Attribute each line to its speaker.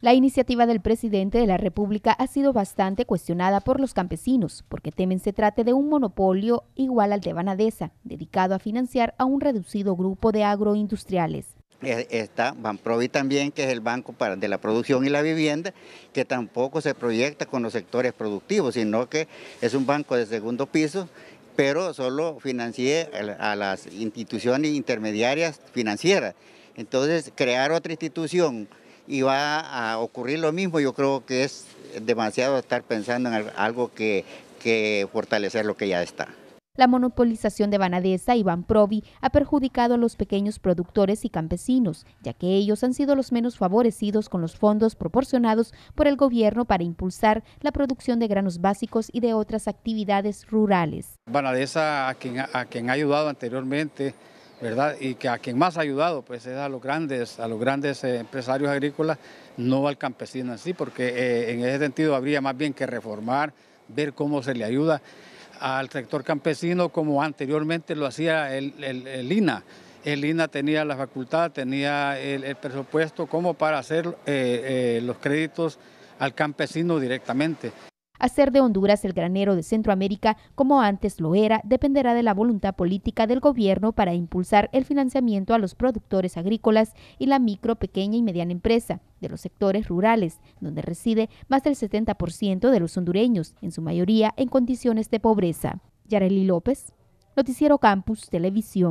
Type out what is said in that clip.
Speaker 1: La iniciativa del presidente de la República ha sido bastante cuestionada por los campesinos, porque temen se trate de un monopolio igual al de Banadesa, dedicado a financiar a un reducido grupo de agroindustriales.
Speaker 2: E, está Banprovi también, que es el Banco de la Producción y la Vivienda, que tampoco se proyecta con los sectores productivos, sino que es un banco de segundo piso pero solo financie a las instituciones intermediarias financieras. Entonces, crear otra institución y va a ocurrir lo mismo. Yo creo que es demasiado estar pensando en algo que, que fortalecer lo que ya está.
Speaker 1: La monopolización de Banadesa y Banprovi ha perjudicado a los pequeños productores y campesinos, ya que ellos han sido los menos favorecidos con los fondos proporcionados por el gobierno para impulsar la producción de granos básicos y de otras actividades rurales.
Speaker 3: Banadesa, a quien, a quien ha ayudado anteriormente, y que a quien más ha ayudado pues es a los grandes, a los grandes eh, empresarios agrícolas, no al campesino en sí, porque eh, en ese sentido habría más bien que reformar, ver cómo se le ayuda al sector campesino como anteriormente lo hacía el, el, el INA. El INA tenía la facultad, tenía el, presupuesto como para hacer eh, los créditos al campesino directamente.
Speaker 1: Hacer de Honduras el granero de Centroamérica como antes lo era dependerá de la voluntad política del gobierno para impulsar el financiamiento a los productores agrícolas y la micro, pequeña y mediana empresa de los sectores rurales, donde reside más del 70% de los hondureños, en su mayoría en condiciones de pobreza. Yareli López, Noticiero Campus Televisión.